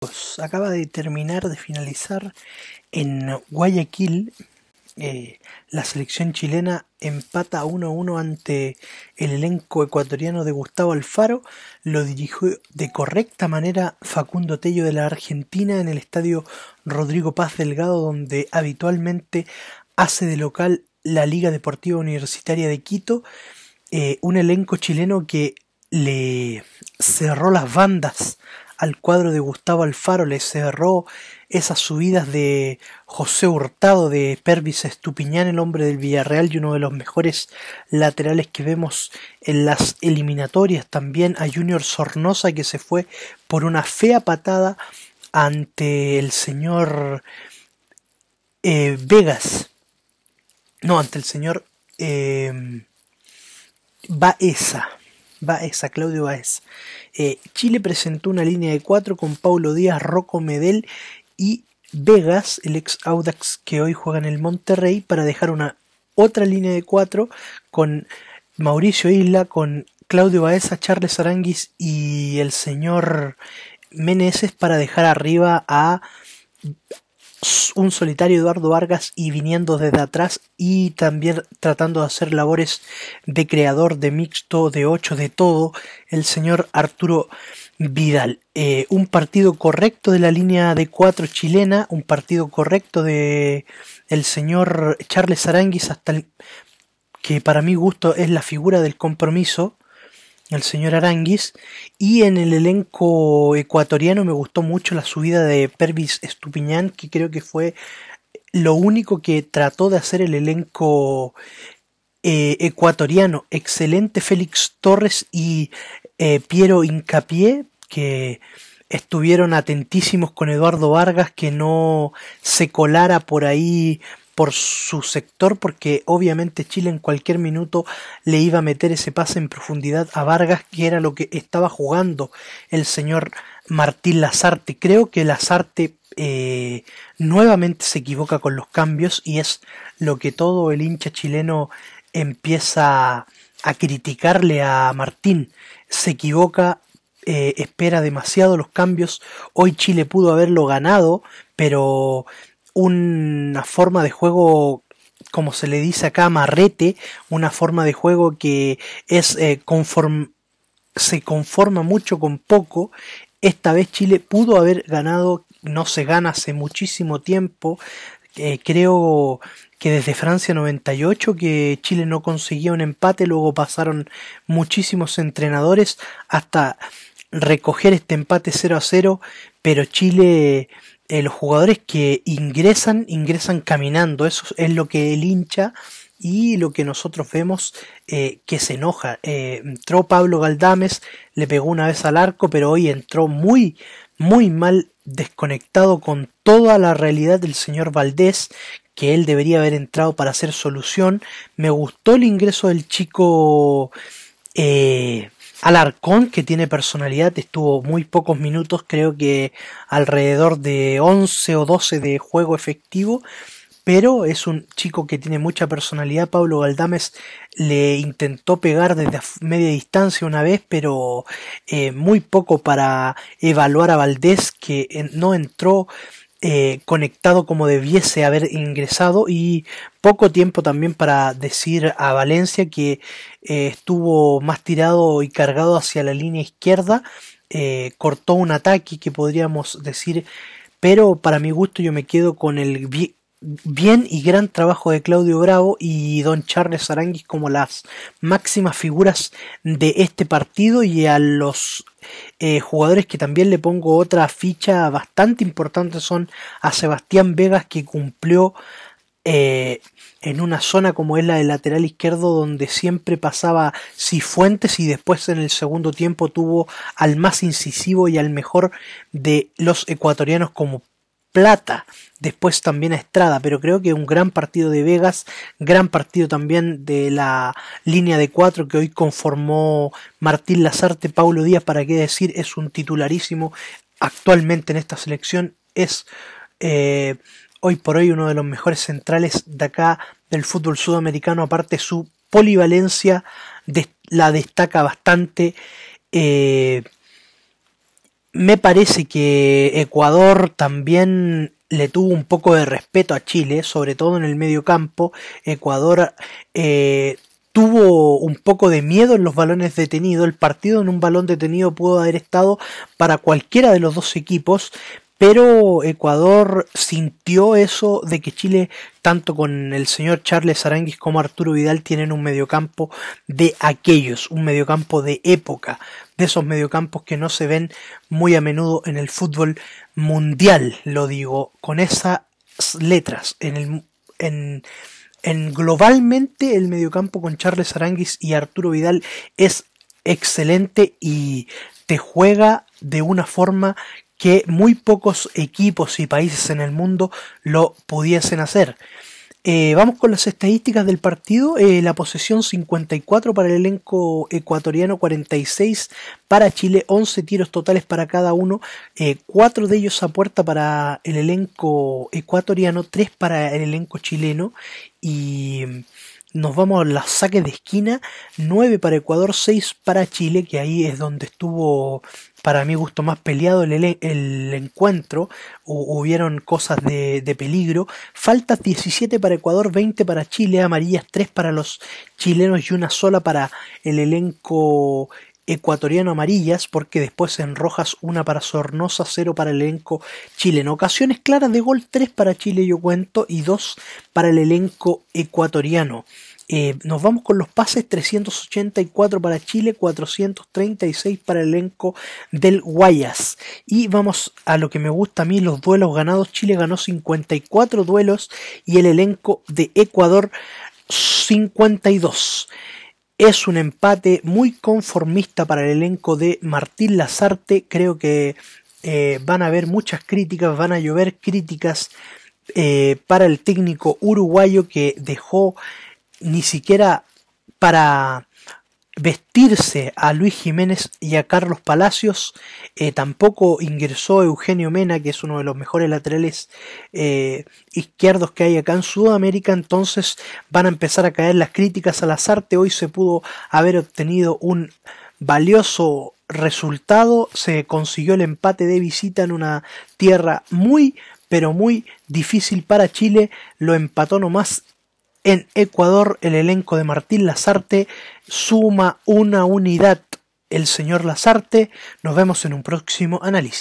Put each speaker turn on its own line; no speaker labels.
Pues, acaba de terminar, de finalizar en Guayaquil. Eh, la selección chilena empata 1-1 ante el elenco ecuatoriano de Gustavo Alfaro. Lo dirigió de correcta manera Facundo Tello de la Argentina en el estadio Rodrigo Paz Delgado, donde habitualmente hace de local la Liga Deportiva Universitaria de Quito. Eh, un elenco chileno que le cerró las bandas al cuadro de Gustavo Alfaro le cerró esas subidas de José Hurtado, de Pervis Estupiñán, el hombre del Villarreal y uno de los mejores laterales que vemos en las eliminatorias. También a Junior Sornosa que se fue por una fea patada ante el señor eh, Vegas. No, ante el señor eh, Baeza. Baez, a Claudio Baez. Eh, Chile presentó una línea de cuatro con Paulo Díaz, Rocco Medel y Vegas, el ex Audax que hoy juega en el Monterrey, para dejar una otra línea de cuatro con Mauricio Isla, con Claudio a Charles Aranguis y el señor Meneses para dejar arriba a un solitario Eduardo Vargas y viniendo desde atrás y también tratando de hacer labores de creador, de mixto, de ocho, de todo, el señor Arturo Vidal. Eh, un partido correcto de la línea de cuatro chilena, un partido correcto de el señor Charles Aranguis hasta el que para mi gusto es la figura del compromiso el señor Aranguis. Y en el elenco ecuatoriano me gustó mucho la subida de Pervis Estupiñán, que creo que fue lo único que trató de hacer el elenco eh, ecuatoriano. Excelente Félix Torres y eh, Piero Incapié, que estuvieron atentísimos con Eduardo Vargas, que no se colara por ahí por su sector porque obviamente Chile en cualquier minuto le iba a meter ese pase en profundidad a Vargas que era lo que estaba jugando el señor Martín Lazarte. Creo que Lazarte eh, nuevamente se equivoca con los cambios y es lo que todo el hincha chileno empieza a criticarle a Martín. Se equivoca eh, espera demasiado los cambios. Hoy Chile pudo haberlo ganado, pero una forma de juego como se le dice acá, marrete, una forma de juego que es eh, se conforma mucho con poco. Esta vez Chile pudo haber ganado, no se gana hace muchísimo tiempo. Eh, creo que desde Francia 98 que Chile no conseguía un empate, luego pasaron muchísimos entrenadores hasta recoger este empate 0 a 0, pero Chile eh, los jugadores que ingresan, ingresan caminando. Eso es lo que el hincha y lo que nosotros vemos eh, que se enoja. Eh, entró Pablo Galdames, le pegó una vez al arco, pero hoy entró muy, muy mal desconectado con toda la realidad del señor Valdés, que él debería haber entrado para hacer solución. Me gustó el ingreso del chico... Alarcón, que tiene personalidad, estuvo muy pocos minutos, creo que alrededor de 11 o 12 de juego efectivo, pero es un chico que tiene mucha personalidad. Pablo Galdames le intentó pegar desde media distancia una vez, pero eh, muy poco para evaluar a Valdés, que no entró eh, conectado como debiese haber ingresado y poco tiempo también para decir a Valencia que eh, estuvo más tirado y cargado hacia la línea izquierda, eh, cortó un ataque que podríamos decir, pero para mi gusto yo me quedo con el, bien y gran trabajo de Claudio Bravo y don Charles Aranguis como las máximas figuras de este partido y a los eh, jugadores que también le pongo otra ficha bastante importante son a Sebastián Vegas que cumplió eh, en una zona como es la del lateral izquierdo donde siempre pasaba Cifuentes y después en el segundo tiempo tuvo al más incisivo y al mejor de los ecuatorianos como Plata. Después también a Estrada, pero creo que un gran partido de Vegas, gran partido también de la línea de cuatro que hoy conformó Martín Lazarte, Paulo Díaz, para qué decir, es un titularísimo actualmente en esta selección, es eh, hoy por hoy uno de los mejores centrales de acá del fútbol sudamericano, aparte su polivalencia la destaca bastante. Eh, me parece que Ecuador también le tuvo un poco de respeto a Chile, sobre todo en el medio campo. Ecuador eh, tuvo un poco de miedo en los balones detenidos. El partido en un balón detenido pudo haber estado para cualquiera de los dos equipos, pero Ecuador sintió eso de que Chile, tanto con el señor Charles Aranguis como Arturo Vidal, tienen un mediocampo de aquellos, un mediocampo de época, de esos mediocampos que no se ven muy a menudo en el fútbol mundial, lo digo, con esas letras, en el, en, globalmente el mediocampo con Charles Aranguis y Arturo Vidal es excelente y te juega de una forma que muy pocos equipos y países en el mundo lo pudiesen hacer. Eh, vamos con las estadísticas del partido. Eh, la posesión 54 para el elenco ecuatoriano, 46 para Chile, 11 tiros totales para cada uno, 4 eh, de ellos a puerta para el elenco ecuatoriano, 3 para el elenco chileno y mm, nos vamos a los saques de esquina, 9 para Ecuador, 6 para Chile, que ahí es donde estuvo para mi gusto más peleado el, encuentro, hubieron cosas de, de, peligro, faltas 17 para Ecuador, 20 para Chile, amarillas 3 para los chilenos y una sola para el elenco ecuatoriano amarillas, porque después en rojas una para Sornosa, cero para el elenco chileno. Ocasiones claras de gol, 3 para Chile yo cuento y 2 para el elenco ecuatoriano. Eh, nos vamos con los pases, 384 para Chile, 436 para el elenco del Guayas. Y vamos a lo que me gusta a mí, los duelos ganados. Chile ganó 54 duelos y el elenco de Ecuador 52. Es un empate muy conformista para el elenco de Martín Lazarte. Creo que eh, van a haber muchas críticas, van a llover críticas eh, para el técnico uruguayo que dejó ni siquiera para vestirse a Luis Jiménez y a Carlos Palacios. Eh, tampoco ingresó Eugenio Mena, que es uno de los mejores laterales eh, izquierdos que hay acá en Sudamérica. Entonces van a empezar a caer las críticas al artes. Hoy se pudo haber obtenido un valioso resultado. Se consiguió el empate de visita en una tierra muy pero muy difícil para Chile, lo empató nomás en Ecuador, el elenco de Martín Lazarte suma una unidad. El señor Lazarte, nos vemos en un próximo análisis.